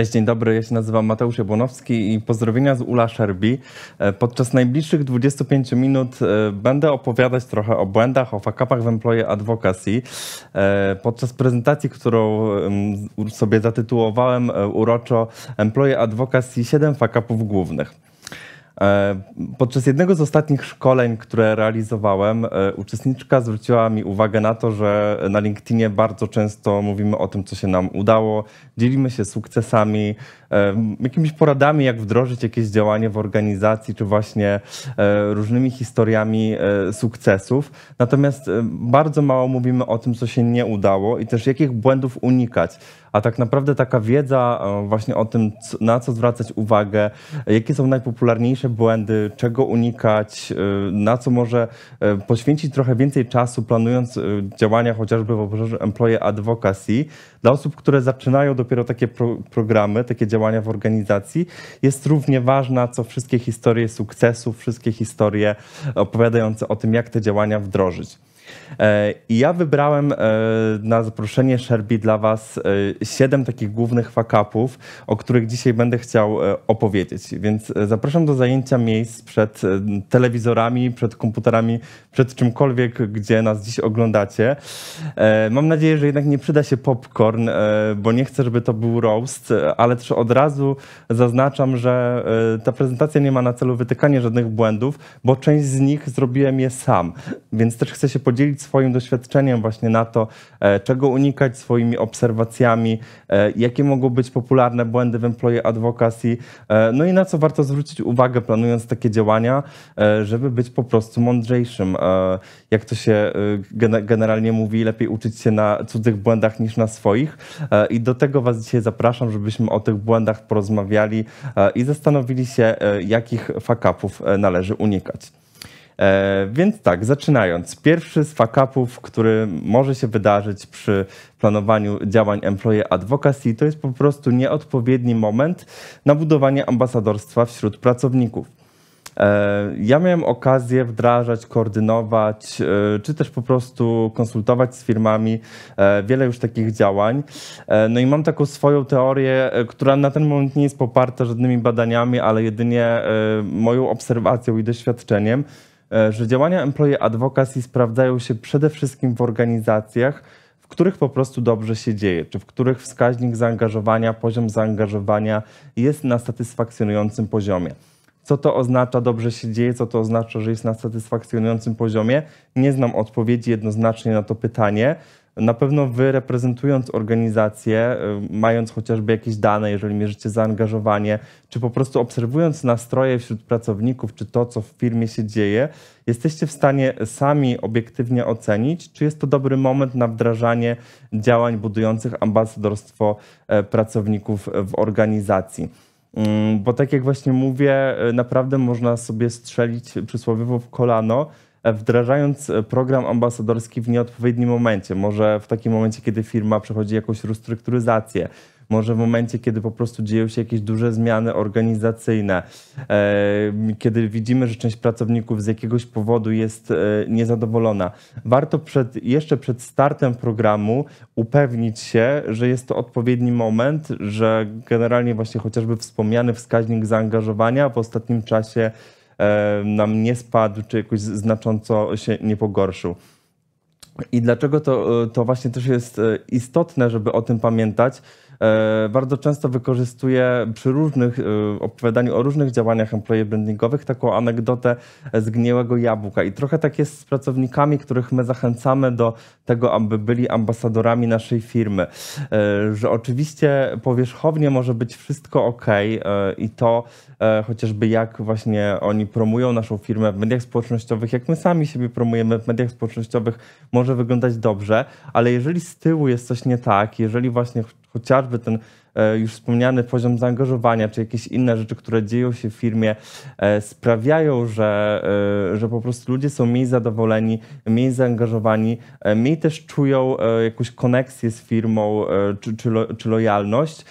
Cześć, dzień dobry. Ja się nazywam Mateusz Jabłonowski i pozdrowienia z Ula Szerbi. E, podczas najbliższych 25 minut e, będę opowiadać trochę o błędach, o fakapach w employee advocacy. E, podczas prezentacji, którą sobie zatytułowałem uroczo Employee Advocacy 7 fakapów głównych. E, podczas jednego z ostatnich szkoleń, które realizowałem, e, uczestniczka zwróciła mi uwagę na to, że na LinkedInie bardzo często mówimy o tym, co się nam udało, dzielimy się sukcesami, jakimiś poradami, jak wdrożyć jakieś działanie w organizacji, czy właśnie e, różnymi historiami e, sukcesów. Natomiast e, bardzo mało mówimy o tym, co się nie udało i też jakich błędów unikać. A tak naprawdę taka wiedza właśnie o tym, na co zwracać uwagę, jakie są najpopularniejsze błędy, czego unikać, na co może poświęcić trochę więcej czasu, planując działania chociażby w obszarze employee advocacy, dla osób, które zaczynają dopiero takie pro programy, takie działania, działania w organizacji jest równie ważna, co wszystkie historie sukcesów, wszystkie historie opowiadające o tym, jak te działania wdrożyć. E, I ja wybrałem e, na zaproszenie Sherby dla Was e, siedem takich głównych fakapów, o których dzisiaj będę chciał opowiedzieć. Więc zapraszam do zajęcia miejsc przed telewizorami, przed komputerami, przed czymkolwiek, gdzie nas dziś oglądacie. Mam nadzieję, że jednak nie przyda się popcorn, bo nie chcę, żeby to był roast, ale też od razu zaznaczam, że ta prezentacja nie ma na celu wytykanie żadnych błędów, bo część z nich zrobiłem je sam, więc też chcę się podzielić podzielić swoim doświadczeniem właśnie na to, e, czego unikać swoimi obserwacjami, e, jakie mogą być popularne błędy w employee advocacy, e, no i na co warto zwrócić uwagę planując takie działania, żeby być po prostu mądrzejszym. Jak to się generalnie mówi, lepiej uczyć się na cudzych błędach niż na swoich i do tego Was dzisiaj zapraszam, żebyśmy o tych błędach porozmawiali i zastanowili się, jakich fakapów należy unikać. E, więc tak, zaczynając. Pierwszy z fakapów, który może się wydarzyć przy planowaniu działań employee advocacy, to jest po prostu nieodpowiedni moment na budowanie ambasadorstwa wśród pracowników. E, ja miałem okazję wdrażać, koordynować, e, czy też po prostu konsultować z firmami wiele już takich działań. No i mam taką swoją teorię, która na ten moment nie jest poparta żadnymi badaniami, ale jedynie moją obserwacją i doświadczeniem, E, że działania employee advocacy sprawdzają się przede wszystkim w organizacjach, w których po prostu dobrze się dzieje, czy w których wskaźnik zaangażowania, poziom zaangażowania jest na satysfakcjonującym poziomie. Co to oznacza dobrze się dzieje, co to oznacza, że jest na satysfakcjonującym poziomie? Nie znam odpowiedzi jednoznacznie na to pytanie. Na pewno wy reprezentując organizację, y, mając chociażby jakieś dane, jeżeli mierzycie zaangażowanie, czy po prostu obserwując nastroje wśród pracowników, czy to, co w firmie się dzieje, jesteście w stanie sami obiektywnie ocenić, czy jest to dobry moment na wdrażanie działań budujących ambasadorstwo e, pracowników w organizacji. Mm, bo tak jak właśnie mówię, e, naprawdę można sobie strzelić przysłowiowo w kolano, E, wdrażając e, program ambasadorski w nieodpowiednim momencie, może w takim momencie, kiedy firma przechodzi jakąś restrukturyzację, może w momencie, kiedy po prostu dzieją się jakieś duże zmiany organizacyjne, e, kiedy widzimy, że część pracowników z jakiegoś powodu jest niezadowolona. Warto przed, jeszcze przed startem programu upewnić się, że jest to odpowiedni moment, że generalnie właśnie chociażby wspomniany wskaźnik zaangażowania w ostatnim czasie E, nam nie spadł, czy jakoś znacząco się nie pogorszył. I dlaczego to, e, to właśnie też jest e, istotne, żeby o tym pamiętać, E, bardzo często wykorzystuje przy różnych, e, opowiadaniu o różnych działaniach employee brandingowych taką anegdotę zgniłego jabłka. I trochę tak jest z pracownikami, których my zachęcamy do tego, aby byli ambasadorami naszej firmy. E, że oczywiście powierzchownie może być wszystko ok i to chociażby jak właśnie oni promują naszą firmę w mediach społecznościowych, jak my sami siebie promujemy w mediach społecznościowych, może wyglądać dobrze, ale jeżeli z tyłu jest coś nie tak, jeżeli właśnie chociażby ten e, już wspomniany poziom zaangażowania, czy jakieś inne rzeczy, które dzieją się w firmie, e, sprawiają, że, e, że po prostu ludzie są mniej zadowoleni, mniej zaangażowani, mniej też czują jakąś koneksję z firmą czy, czy, lo, czy lojalność,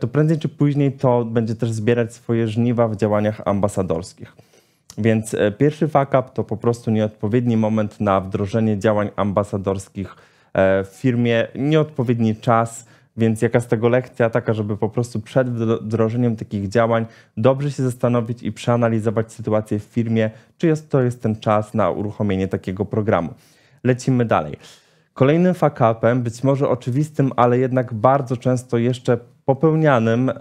to prędzej czy później to będzie też zbierać swoje żniwa w działaniach ambasadorskich. Więc pierwszy fakap to po prostu nieodpowiedni moment na wdrożenie działań ambasadorskich w firmie, nieodpowiedni czas, więc jaka z tego lekcja taka, żeby po prostu przed wdrożeniem takich działań dobrze się zastanowić i przeanalizować sytuację w firmie, czy jest, to jest ten czas na uruchomienie takiego programu. Lecimy dalej. Kolejnym fakapem, być może oczywistym, ale jednak bardzo często jeszcze popełnianym, e,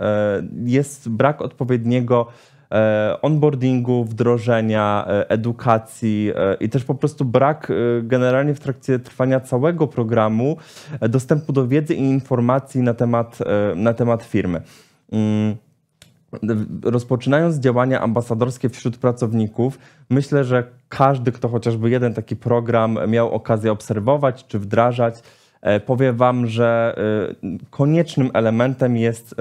jest brak odpowiedniego E, onboardingu, wdrożenia, e, edukacji e, i też po prostu brak generalnie w trakcie trwania całego programu dostępu do wiedzy i informacji na temat, na temat firmy. Mm, rozpoczynając działania ambasadorskie wśród pracowników, myślę, że każdy, kto chociażby jeden taki program miał okazję obserwować czy wdrażać, powie Wam, że koniecznym elementem jest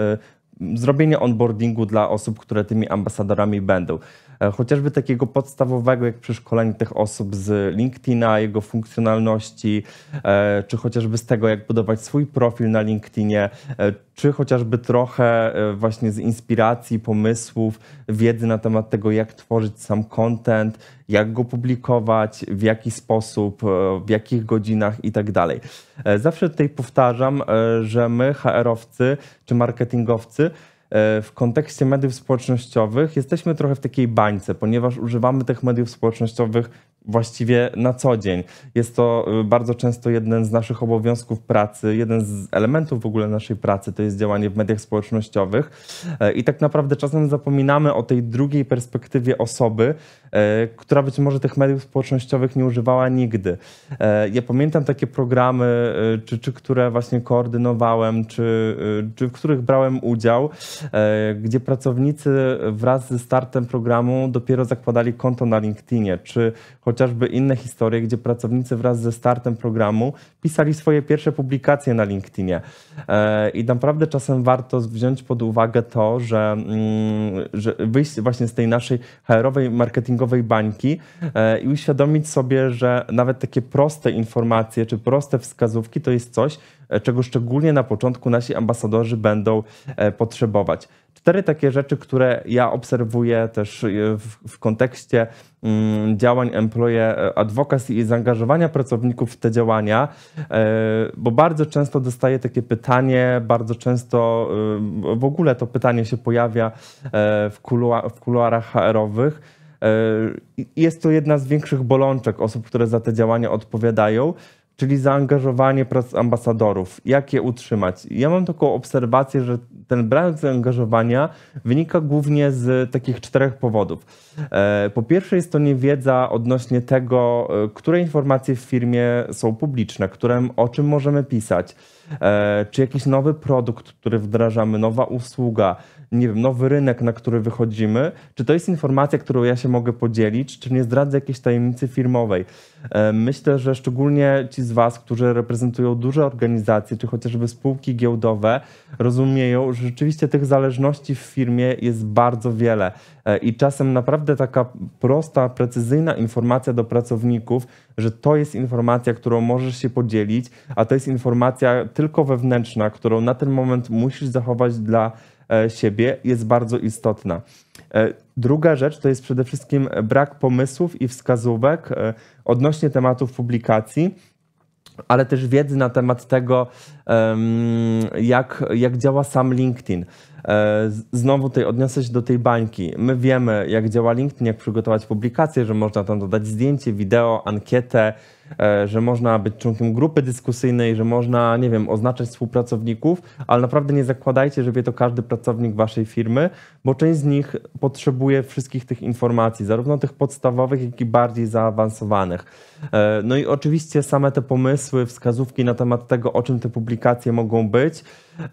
zrobienie onboardingu dla osób, które tymi ambasadorami będą. E, chociażby takiego podstawowego, jak przeszkolenie tych osób z LinkedIna, jego funkcjonalności, e, czy chociażby z tego, jak budować swój profil na LinkedInie, e, czy chociażby trochę właśnie z inspiracji, pomysłów, wiedzy na temat tego, jak tworzyć sam content, jak go publikować, w jaki sposób, w jakich godzinach i tak dalej. Zawsze tutaj powtarzam, że my, HR-owcy czy marketingowcy, E, w kontekście mediów społecznościowych jesteśmy trochę w takiej bańce, ponieważ używamy tych mediów społecznościowych właściwie na co dzień. Jest to e, bardzo często jeden z naszych obowiązków pracy, jeden z elementów w ogóle naszej pracy, to jest działanie w mediach społecznościowych. E, I tak naprawdę czasem zapominamy o tej drugiej perspektywie osoby, E, która być może tych mediów społecznościowych nie używała nigdy. E, ja pamiętam takie programy, e, czy, czy które właśnie koordynowałem, czy, czy w których brałem udział, gdzie pracownicy wraz ze startem programu dopiero zakładali konto na LinkedInie, czy chociażby inne historie, gdzie pracownicy wraz ze startem programu pisali swoje pierwsze publikacje na LinkedInie. I naprawdę czasem warto wziąć pod uwagę to, że, mm, że wyjść właśnie z tej naszej HR-owej marketingowej bańki e, i uświadomić sobie, że nawet takie proste informacje czy proste wskazówki to jest coś, e, czego szczególnie na początku nasi ambasadorzy będą e, potrzebować. Cztery takie rzeczy, które ja obserwuję też w, kontekście mm, działań employee advocacy i zaangażowania pracowników w te działania, bo bardzo często dostaję takie pytanie, bardzo często w ogóle to pytanie się pojawia w, kulua, w kuluarach HR-owych E, jest to jedna z większych bolączek osób, które za te działania odpowiadają, czyli zaangażowanie prac ambasadorów. Jak je utrzymać? Ja mam taką obserwację, że ten brak zaangażowania wynika głównie z takich czterech powodów. E, po pierwsze, jest to niewiedza odnośnie tego, e, które informacje w firmie są publiczne, którym, o czym możemy pisać, czy jakiś nowy produkt, który wdrażamy, nowa usługa, nie wiem, nowy rynek, na który wychodzimy, czy to jest informacja, którą ja się mogę podzielić, czy nie zdradzę jakiejś tajemnicy firmowej. E, myślę, że szczególnie ci z Was, którzy reprezentują duże organizacje, czy chociażby spółki giełdowe, rozumieją, że rzeczywiście tych zależności w firmie jest bardzo wiele e, i czasem naprawdę taka prosta, precyzyjna informacja do pracowników, że to jest informacja, którą możesz się podzielić, a to jest informacja tylko wewnętrzna, którą na ten moment musisz zachować dla E, siebie jest bardzo istotna. E, druga rzecz to jest przede wszystkim brak pomysłów i wskazówek e, odnośnie tematów publikacji ale też wiedzy na temat tego, jak, jak działa sam LinkedIn. Znowu tutaj odniosę się do tej bańki. My wiemy, jak działa LinkedIn, jak przygotować publikację, że można tam dodać zdjęcie, wideo, ankietę, E, że można być członkiem grupy dyskusyjnej, że można, nie wiem, oznaczać współpracowników, ale naprawdę nie zakładajcie, że wie to każdy pracownik waszej firmy, bo część z nich potrzebuje wszystkich tych informacji, zarówno tych podstawowych, jak i bardziej zaawansowanych. E, no i oczywiście same te pomysły, wskazówki na temat tego, o czym te publikacje mogą być,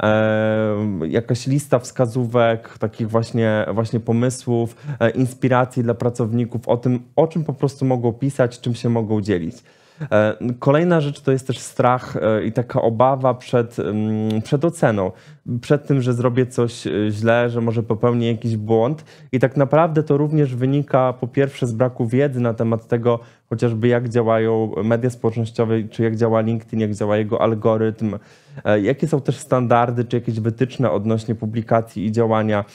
e, jakaś lista wskazówek, takich właśnie, właśnie pomysłów, inspiracji dla pracowników o tym, o czym po prostu mogą pisać, czym się mogą dzielić. E, kolejna rzecz to jest też strach e, i taka obawa przed, mm, przed oceną, przed tym, że zrobię coś e, źle, że może popełnię jakiś błąd. I tak naprawdę to również wynika po pierwsze z braku wiedzy na temat tego, chociażby jak działają media społecznościowe, czy jak działa LinkedIn, jak działa jego algorytm, jakie są też standardy, czy jakieś wytyczne odnośnie publikacji i działania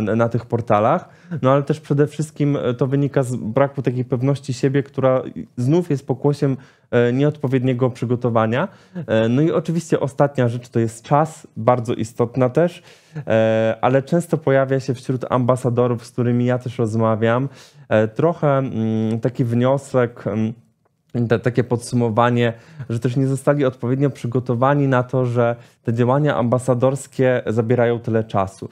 E, na tych portalach, no ale też przede wszystkim e, to wynika z braku takiej pewności siebie, która znów jest pokłosiem e, nieodpowiedniego przygotowania. No i oczywiście ostatnia rzecz to jest czas, bardzo istotna też, ale często pojawia się wśród ambasadorów, z którymi ja też rozmawiam, trochę mm, taki wniosek, mm, te, takie podsumowanie, że też nie zostali odpowiednio przygotowani na to, że te działania ambasadorskie zabierają tyle czasu.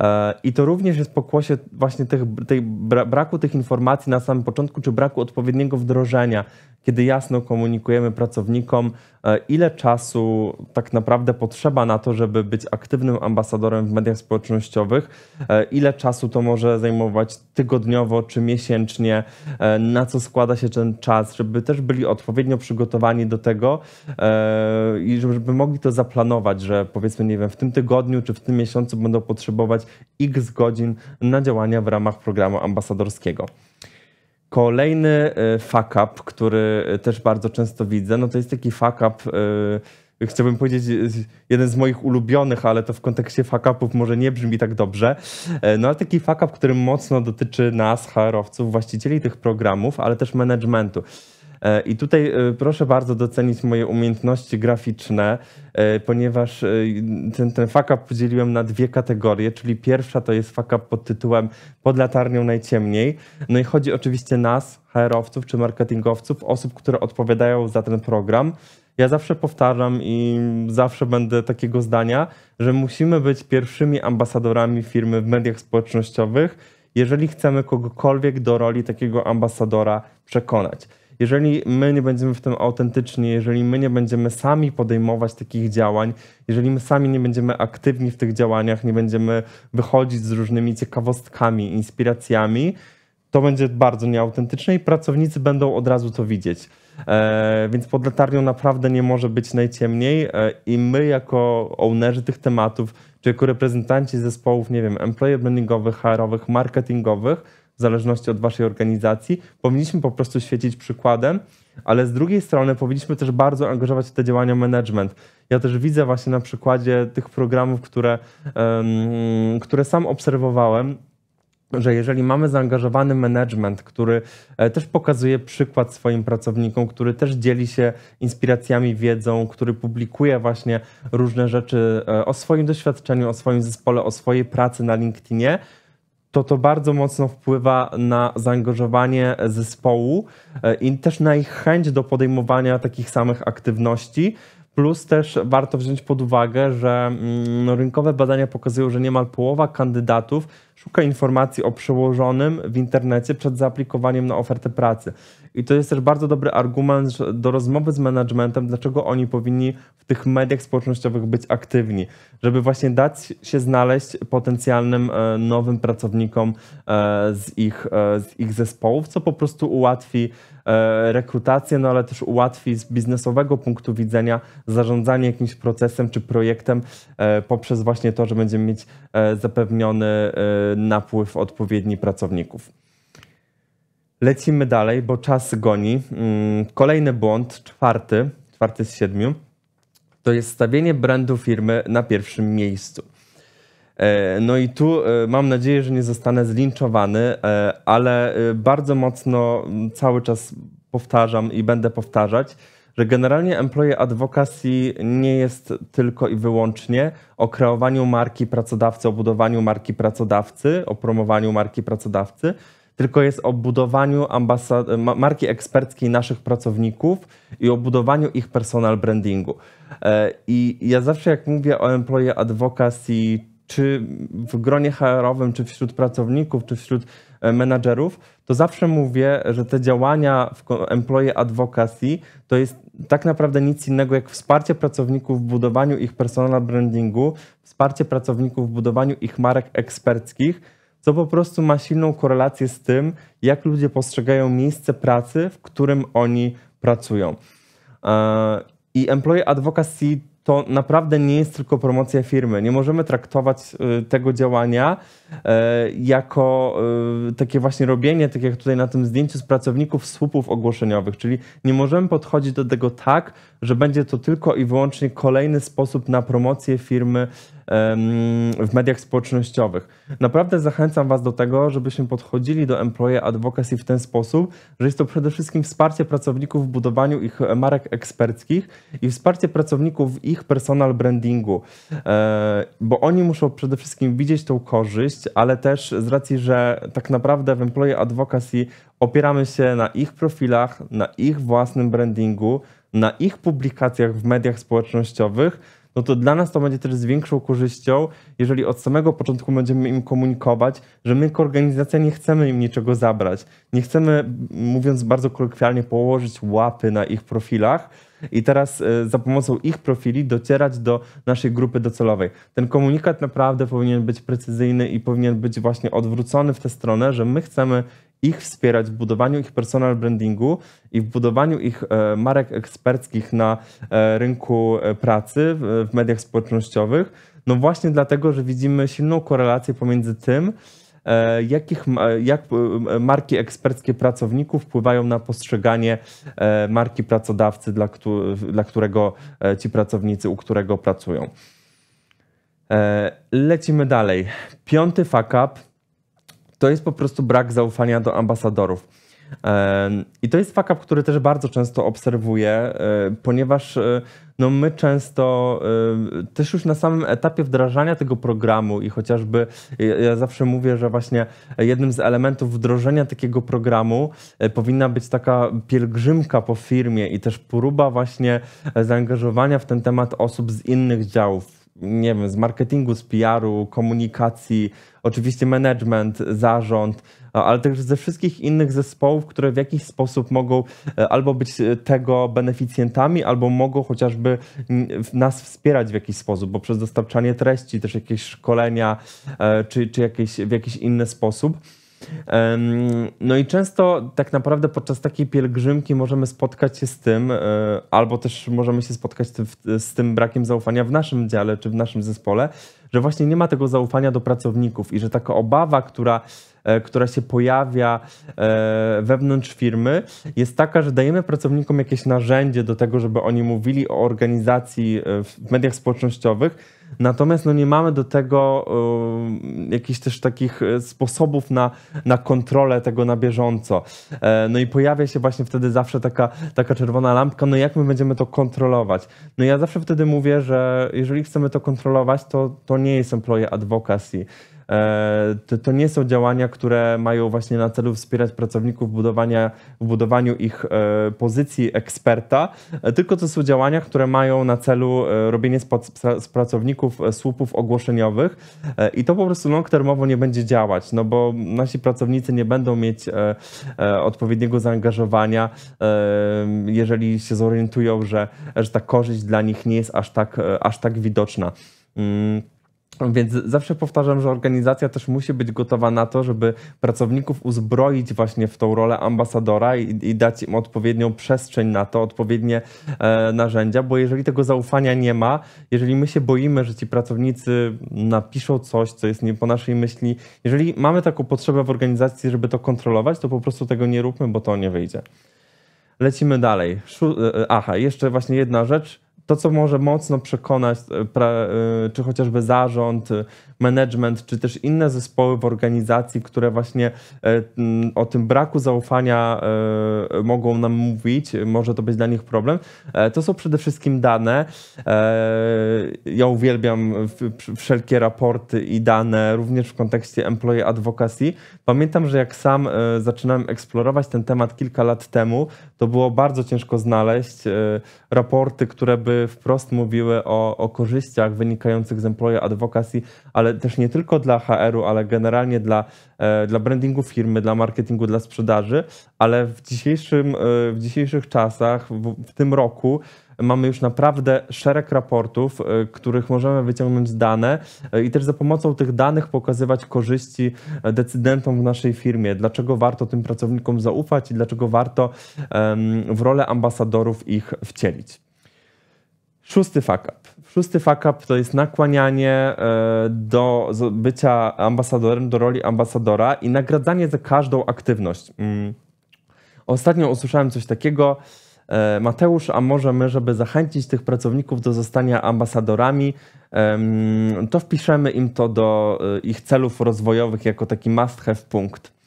E, I to również jest pokłosie właśnie tych, tej, braku tych informacji na samym początku, czy braku odpowiedniego wdrożenia kiedy jasno komunikujemy pracownikom, e, ile czasu tak naprawdę potrzeba na to, żeby być aktywnym ambasadorem w mediach społecznościowych, e, ile czasu to może zajmować tygodniowo czy miesięcznie, e, na co składa się ten czas, żeby też byli odpowiednio przygotowani do tego i żeby mogli to zaplanować, że powiedzmy, nie wiem, w tym tygodniu czy w tym miesiącu będą potrzebować x godzin na działania w ramach programu ambasadorskiego. Kolejny e, fuck up, który e, też bardzo często widzę, no to jest taki fuck up, e, chciałbym powiedzieć, jeden z moich ulubionych, ale to w kontekście fuck upów może nie brzmi tak dobrze. No ale taki fuck up, który mocno dotyczy nas, HR-owców, właścicieli tych programów, ale też managementu. E, I tutaj e, proszę bardzo docenić moje umiejętności graficzne, e, ponieważ ten, ten podzieliłem na dwie kategorie, czyli pierwsza to jest fakap pod tytułem Pod latarnią najciemniej. No i chodzi oczywiście nas, HR-owców czy marketingowców, osób, które odpowiadają za ten program. Ja zawsze powtarzam i zawsze będę takiego zdania, że musimy być pierwszymi ambasadorami firmy w mediach społecznościowych, jeżeli chcemy kogokolwiek do roli takiego ambasadora przekonać jeżeli my nie będziemy w tym autentyczni, jeżeli my nie będziemy sami podejmować takich działań, jeżeli my sami nie będziemy aktywni w tych działaniach, nie będziemy wychodzić z różnymi ciekawostkami, inspiracjami, to będzie bardzo nieautentyczne i pracownicy będą od razu to widzieć. E, więc pod latarnią naprawdę nie może być najciemniej e, i my jako ownerzy tych tematów, czy jako reprezentanci zespołów, nie wiem, employer brandingowych, HR-owych, marketingowych, w zależności od waszej organizacji. Powinniśmy po prostu świecić przykładem, ale z drugiej strony powinniśmy też bardzo angażować w te działania management. Ja też widzę właśnie na przykładzie tych programów, które, um, które sam obserwowałem, że jeżeli mamy zaangażowany management, który e, też pokazuje przykład swoim pracownikom, który też dzieli się inspiracjami, wiedzą, który publikuje właśnie różne rzeczy e, o swoim doświadczeniu, o swoim zespole, o swojej pracy na LinkedInie, to to bardzo mocno wpływa na zaangażowanie zespołu e, i też na ich chęć do podejmowania takich samych aktywności. Plus też warto wziąć pod uwagę, że mm, no, rynkowe badania pokazują, że niemal połowa kandydatów szuka informacji o przełożonym w internecie przed zaaplikowaniem na ofertę pracy. I to jest też bardzo dobry argument do rozmowy z managementem, dlaczego oni powinni w tych mediach społecznościowych być aktywni, żeby właśnie dać się znaleźć potencjalnym e, nowym pracownikom e, z ich, e, z ich zespołów, co po prostu ułatwi rekrutację, no ale też ułatwi z biznesowego punktu widzenia zarządzanie jakimś procesem czy projektem poprzez właśnie to, że będziemy mieć zapewniony napływ odpowiedni pracowników. Lecimy dalej, bo czas goni. Mm, kolejny błąd, czwarty, czwarty z siedmiu, to jest stawienie brandu firmy na pierwszym miejscu. E, no i tu e, mam nadzieję, że nie zostanę zlinczowany, e, ale bardzo mocno cały czas powtarzam i będę powtarzać, że generalnie employee advocacy nie jest tylko i wyłącznie o kreowaniu marki pracodawcy, o budowaniu marki pracodawcy, o promowaniu marki pracodawcy, tylko jest o budowaniu marki eksperckiej naszych pracowników i o budowaniu ich personal brandingu. E, I ja zawsze jak mówię o employee advocacy czy w gronie HR-owym, czy wśród pracowników, czy wśród e, menadżerów, to zawsze mówię, że te działania w employee advocacy to jest tak naprawdę nic innego jak wsparcie pracowników w budowaniu ich personal brandingu, wsparcie pracowników w budowaniu ich marek eksperckich, co po prostu ma silną korelację z tym, jak ludzie postrzegają miejsce pracy, w którym oni pracują. E, I employee advocacy to naprawdę nie jest tylko promocja firmy. Nie możemy traktować y, tego działania e, jako y, takie właśnie robienie, tak jak tutaj na tym zdjęciu z pracowników słupów ogłoszeniowych, czyli nie możemy podchodzić do tego tak, że będzie to tylko i wyłącznie kolejny sposób na promocję firmy w mediach społecznościowych. Naprawdę zachęcam Was do tego, żebyśmy podchodzili do employee advocacy w ten sposób, że jest to przede wszystkim wsparcie pracowników w budowaniu ich e, marek eksperckich i wsparcie pracowników w ich personal brandingu, e, bo oni muszą przede wszystkim widzieć tą korzyść, ale też z racji, że tak naprawdę w employee advocacy opieramy się na ich profilach, na ich własnym brandingu, na ich publikacjach w mediach społecznościowych, no to dla nas to będzie też z większą korzyścią, jeżeli od samego początku będziemy im komunikować, że my jako organizacja nie chcemy im niczego zabrać. Nie chcemy, mówiąc bardzo kolokwialnie, położyć łapy na ich profilach, i teraz e, za pomocą ich profili docierać do naszej grupy docelowej. Ten komunikat naprawdę powinien być precyzyjny i powinien być właśnie odwrócony w tę stronę, że my chcemy ich wspierać w budowaniu ich personal brandingu i w budowaniu ich e, marek eksperckich na e, rynku e, pracy, w mediach społecznościowych. No właśnie dlatego, że widzimy silną korelację pomiędzy tym, jakich, jak marki eksperckie pracowników wpływają na postrzeganie marki pracodawcy, dla, dla którego ci pracownicy, u którego pracują. Lecimy dalej. Piąty fuck up to jest po prostu brak zaufania do ambasadorów. I to jest fakap, który też bardzo często obserwuję, e, ponieważ e, no my często e, też już na samym etapie wdrażania tego programu i chociażby ja zawsze mówię, że właśnie jednym z elementów wdrożenia takiego programu powinna być taka pielgrzymka po firmie i też próba właśnie zaangażowania w ten temat osób z innych działów nie wiem, z marketingu, z PR-u, komunikacji, oczywiście management, zarząd, ale też ze wszystkich innych zespołów, które w jakiś sposób mogą e, albo być e, tego beneficjentami, albo mogą chociażby nas wspierać w jakiś sposób, bo przez dostarczanie treści, też jakieś szkolenia, e, czy, czy jakieś, w jakiś inny sposób. No i często tak naprawdę podczas takiej pielgrzymki możemy spotkać się z tym, e, albo też możemy się spotkać z tym brakiem zaufania w naszym dziale czy w naszym zespole, że właśnie nie ma tego zaufania do pracowników i że taka obawa, która, e, która się pojawia e, wewnątrz firmy, jest taka, że dajemy pracownikom jakieś narzędzie do tego, żeby oni mówili o organizacji w mediach społecznościowych Natomiast no, nie mamy do tego y, jakichś też takich e, sposobów na, na kontrolę tego na bieżąco. E, no i pojawia się właśnie wtedy zawsze taka, taka czerwona lampka, no jak my będziemy to kontrolować? No ja zawsze wtedy mówię, że jeżeli chcemy to kontrolować, to, to nie jest employee advocacy. E, to, to nie są działania, które mają właśnie na celu wspierać pracowników budowania, w budowaniu ich e, pozycji eksperta, e, tylko to są działania, które mają na celu robienie z pracowników słupów ogłoszeniowych i to po prostu long-termowo nie będzie działać, no bo nasi pracownicy nie będą mieć odpowiedniego zaangażowania, jeżeli się zorientują, że, że ta korzyść dla nich nie jest aż tak, aż tak widoczna. Mm. Więc zawsze powtarzam, że organizacja też musi być gotowa na to, żeby pracowników uzbroić właśnie w tą rolę ambasadora i, i dać im odpowiednią przestrzeń na to, odpowiednie e, narzędzia, bo jeżeli tego zaufania nie ma, jeżeli my się boimy, że ci pracownicy napiszą coś, co jest nie po naszej myśli, jeżeli mamy taką potrzebę w organizacji, żeby to kontrolować, to po prostu tego nie róbmy, bo to nie wyjdzie. Lecimy dalej. E, e, aha, jeszcze właśnie jedna rzecz to, co może mocno przekonać, e, e, czy chociażby zarząd, e, management, czy też inne zespoły w organizacji, które właśnie mm, o tym braku zaufania mogą nam mówić, może to być dla nich problem, to są przede wszystkim dane. Ja uwielbiam wszelkie raporty i dane, również w kontekście employee advocacy. Pamiętam, że jak sam zaczynałem eksplorować ten temat kilka lat temu, to było bardzo ciężko znaleźć raporty, które by wprost mówiły o, o korzyściach wynikających z employee advocacy, ale też nie tylko dla HR-u, ale generalnie dla, e, dla brandingu firmy, dla marketingu, dla sprzedaży, ale w, dzisiejszym, e, w dzisiejszych czasach, w, w tym roku mamy już naprawdę szereg raportów, e, których możemy wyciągnąć dane i też za pomocą tych danych pokazywać korzyści decydentom w naszej firmie, dlaczego warto tym pracownikom zaufać i dlaczego warto w rolę ambasadorów ich wcielić. Szósty fuck up. Szósty fuck up to jest nakłanianie e, do bycia ambasadorem, do roli ambasadora i nagradzanie za każdą aktywność. Mm. Ostatnio usłyszałem coś takiego. E, Mateusz, a może my, żeby zachęcić tych pracowników do zostania ambasadorami, to wpiszemy im to do e, ich celów rozwojowych jako taki must have punkt.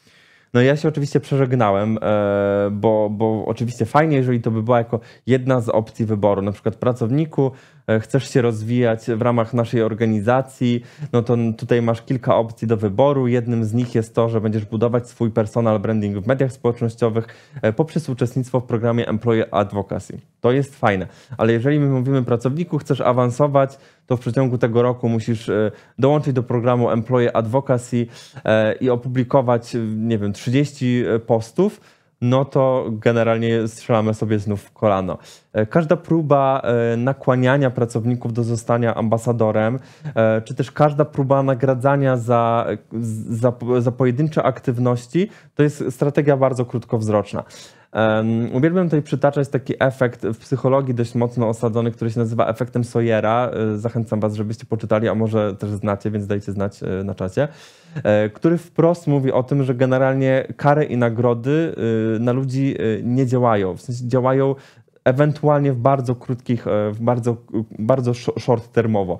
No ja się oczywiście przeżegnałem, e, bo, bo oczywiście fajnie, jeżeli to by była jako jedna z opcji wyboru, na przykład pracowniku E, chcesz się rozwijać w ramach naszej organizacji, no to tutaj masz kilka opcji do wyboru. Jednym z nich jest to, że będziesz budować swój personal branding w mediach społecznościowych e, poprzez uczestnictwo w programie Employee Advocacy. To jest fajne, ale jeżeli my mówimy pracowniku, chcesz awansować, to w przeciągu tego roku musisz e, dołączyć do programu Employee Advocacy i opublikować, nie wiem, 30 postów no to generalnie strzelamy sobie znów w kolano. E, każda próba e, nakłaniania pracowników do zostania ambasadorem, e, czy też każda próba nagradzania za, za, za pojedyncze aktywności, to jest strategia bardzo krótkowzroczna. Um, uwielbiam tutaj przytaczać taki efekt w psychologii dość mocno osadzony, który się nazywa efektem Sawyera. E, zachęcam Was, żebyście poczytali, a może też znacie, więc dajcie znać e, na czacie. E, który wprost mówi o tym, że generalnie kary i nagrody na ludzi nie działają. W sensie działają ewentualnie w bardzo krótkich, w bardzo, bardzo short termowo.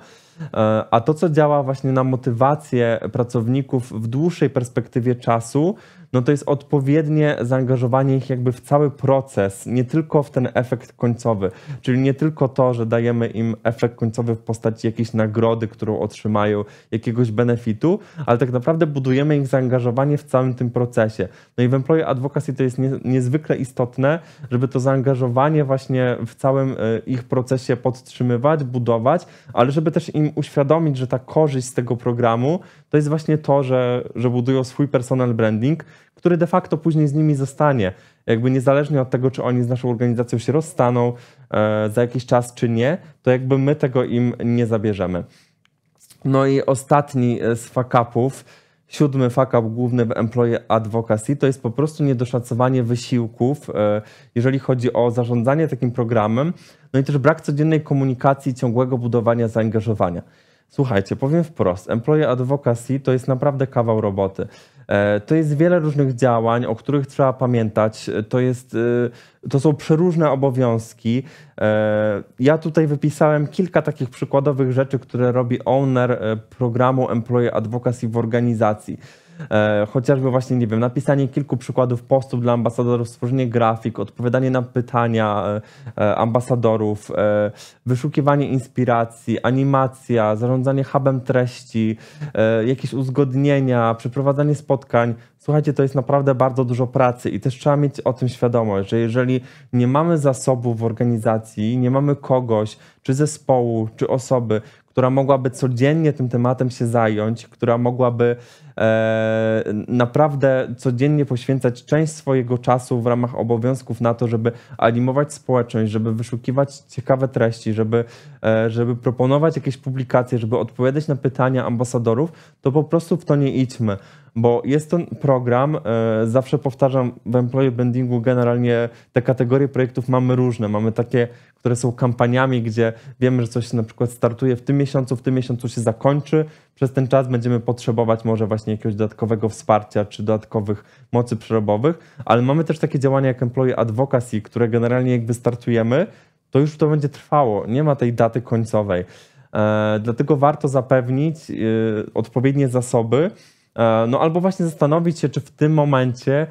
E, a to, co działa właśnie na motywację pracowników w dłuższej perspektywie czasu, no to jest odpowiednie zaangażowanie ich jakby w cały proces, nie tylko w ten efekt końcowy, czyli nie tylko to, że dajemy im efekt końcowy w postaci jakiejś nagrody, którą otrzymają, jakiegoś benefitu, ale tak naprawdę budujemy ich zaangażowanie w całym tym procesie. No i w Employee Advocacy to jest niezwykle istotne, żeby to zaangażowanie właśnie w całym e, ich procesie podtrzymywać, budować, ale żeby też im uświadomić, że ta korzyść z tego programu to jest właśnie to, że, że budują swój personal branding, który de facto później z nimi zostanie. Jakby niezależnie od tego, czy oni z naszą organizacją się rozstaną e, za jakiś czas, czy nie, to jakby my tego im nie zabierzemy. No i ostatni e, z fakapów Siódmy fakap główny w Employee Advocacy to jest po prostu niedoszacowanie wysiłków, e, jeżeli chodzi o zarządzanie takim programem, no i też brak codziennej komunikacji ciągłego budowania zaangażowania. Słuchajcie, powiem wprost, Employee Advocacy to jest naprawdę kawał roboty. E, to jest wiele różnych działań, o których trzeba pamiętać. E, to, jest, e, to są przeróżne obowiązki. Ja tutaj wypisałem kilka takich przykładowych rzeczy, które robi owner programu Employee Advocacy w organizacji. E, chociażby właśnie, nie wiem, napisanie kilku przykładów postów dla ambasadorów, stworzenie grafik, odpowiadanie na pytania e, e, ambasadorów, wyszukiwanie inspiracji, animacja, zarządzanie hubem treści, jakieś uzgodnienia, przeprowadzanie spotkań. Słuchajcie, to jest naprawdę bardzo dużo pracy i też trzeba mieć o tym świadomość, że jeżeli nie mamy zasobów w organizacji, nie mamy kogoś, czy zespołu, czy osoby, która mogłaby codziennie tym tematem się zająć, która mogłaby e, naprawdę codziennie poświęcać część swojego czasu w ramach obowiązków na to, żeby animować społeczność, żeby wyszukiwać ciekawe treści, żeby, e, żeby proponować jakieś publikacje, żeby odpowiadać na pytania ambasadorów, to po prostu w to nie idźmy bo jest to program, e, zawsze powtarzam, w employee Bendingu generalnie te kategorie projektów mamy różne. Mamy takie, które są kampaniami, gdzie wiemy, że coś na przykład startuje w tym miesiącu, w tym miesiącu się zakończy. Przez ten czas będziemy potrzebować może właśnie jakiegoś dodatkowego wsparcia czy dodatkowych mocy przerobowych, ale mamy też takie działania jak employee advocacy, które generalnie jak wystartujemy, to już to będzie trwało. Nie ma tej daty końcowej. E, dlatego warto zapewnić e, odpowiednie zasoby, E, no albo właśnie zastanowić się, czy w tym momencie e,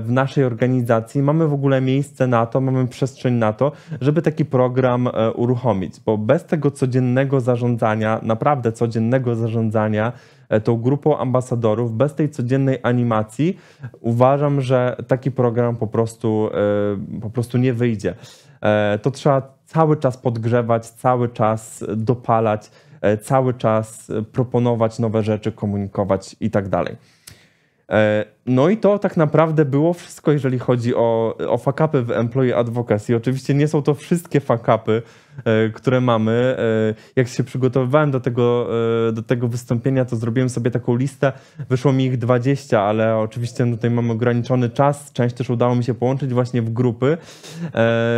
w naszej organizacji mamy w ogóle miejsce na to, mamy przestrzeń na to, żeby taki program e, uruchomić, bo bez tego codziennego zarządzania, naprawdę codziennego zarządzania tą grupą ambasadorów, bez tej codziennej animacji, uważam, że taki program po prostu, po prostu nie wyjdzie. To trzeba cały czas podgrzewać, cały czas dopalać E, cały czas e, proponować nowe rzeczy, komunikować i tak dalej. E, no i to tak naprawdę było wszystko, jeżeli chodzi o, o fakapy w Employee Advocacy. Oczywiście nie są to wszystkie fakapy, e, które mamy. E, jak się przygotowywałem do tego, e, do tego wystąpienia, to zrobiłem sobie taką listę. Wyszło mi ich 20, ale oczywiście no, tutaj mamy ograniczony czas. Część też udało mi się połączyć właśnie w grupy,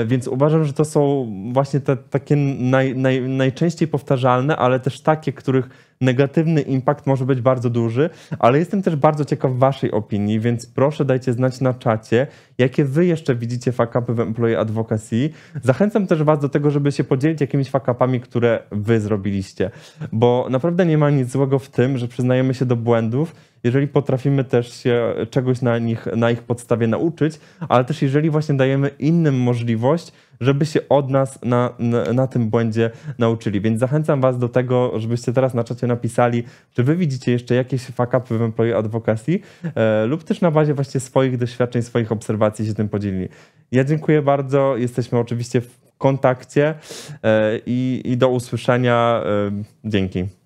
więc uważam, że to są właśnie te takie naj, naj, najczęściej powtarzalne, ale też takie, których negatywny impact może być bardzo duży. Ale jestem też bardzo ciekaw Waszej opinii opinii, więc proszę dajcie znać na czacie, jakie wy jeszcze widzicie fakapy w Employee Advocacy. Zachęcam też was do tego, żeby się podzielić jakimiś fakapami, które wy zrobiliście, bo naprawdę nie ma nic złego w tym, że przyznajemy się do błędów jeżeli potrafimy też się czegoś na, nich, na ich podstawie nauczyć, ale też jeżeli właśnie dajemy innym możliwość, żeby się od nas na, na, na, tym błędzie nauczyli. Więc zachęcam Was do tego, żebyście teraz na czacie napisali, czy Wy widzicie jeszcze jakieś fakapy w employee advocacy e, lub też na bazie właśnie swoich doświadczeń, swoich obserwacji się tym podzielili. Ja dziękuję bardzo, jesteśmy oczywiście w kontakcie e, i, i do usłyszenia. E, dzięki.